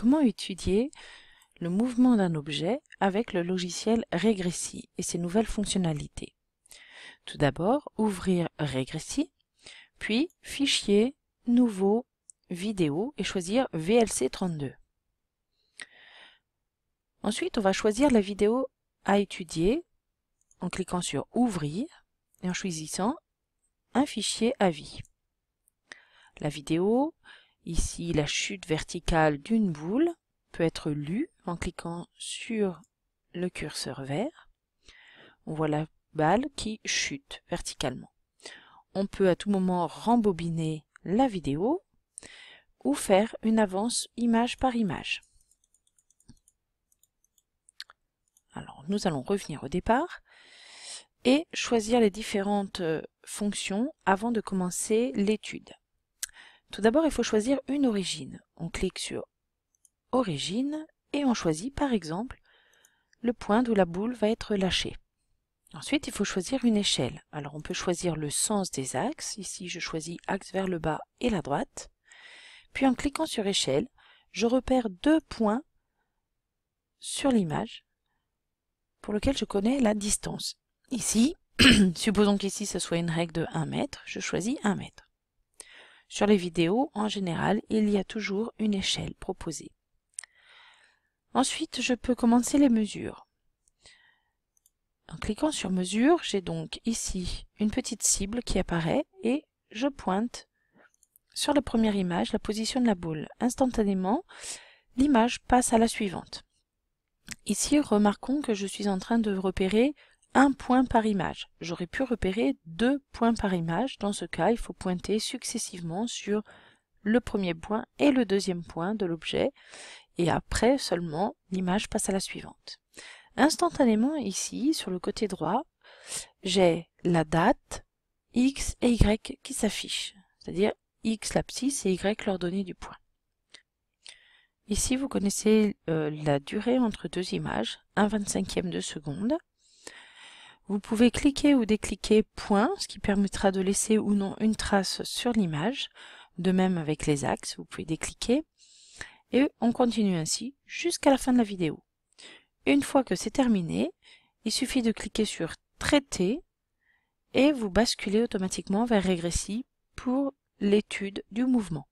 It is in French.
Comment étudier le mouvement d'un objet avec le logiciel Regressi et ses nouvelles fonctionnalités Tout d'abord, ouvrir Regressi, puis Fichier, Nouveau, Vidéo et choisir VLC32. Ensuite, on va choisir la vidéo à étudier en cliquant sur Ouvrir et en choisissant un fichier à vie. La vidéo Ici, la chute verticale d'une boule peut être lue en cliquant sur le curseur vert. On voit la balle qui chute verticalement. On peut à tout moment rembobiner la vidéo ou faire une avance image par image. Alors, nous allons revenir au départ et choisir les différentes euh, fonctions avant de commencer l'étude. Tout d'abord, il faut choisir une origine. On clique sur Origine et on choisit par exemple le point d'où la boule va être lâchée. Ensuite, il faut choisir une échelle. Alors on peut choisir le sens des axes. Ici, je choisis axe vers le bas et la droite. Puis en cliquant sur échelle, je repère deux points sur l'image pour lequel je connais la distance. Ici, supposons qu'ici ce soit une règle de 1 mètre, je choisis 1 mètre. Sur les vidéos, en général, il y a toujours une échelle proposée. Ensuite, je peux commencer les mesures. En cliquant sur mesure, j'ai donc ici une petite cible qui apparaît et je pointe sur la première image la position de la boule. Instantanément, l'image passe à la suivante. Ici, remarquons que je suis en train de repérer un point par image. J'aurais pu repérer deux points par image. Dans ce cas, il faut pointer successivement sur le premier point et le deuxième point de l'objet, et après seulement l'image passe à la suivante. Instantanément ici, sur le côté droit, j'ai la date, x et y qui s'affichent, c'est-à-dire x l'abscisse et y l'ordonnée du point. Ici, vous connaissez euh, la durée entre deux images, 1 25e de seconde, vous pouvez cliquer ou décliquer point, ce qui permettra de laisser ou non une trace sur l'image. De même avec les axes, vous pouvez décliquer. Et on continue ainsi jusqu'à la fin de la vidéo. Une fois que c'est terminé, il suffit de cliquer sur Traiter et vous basculez automatiquement vers régressif pour l'étude du mouvement.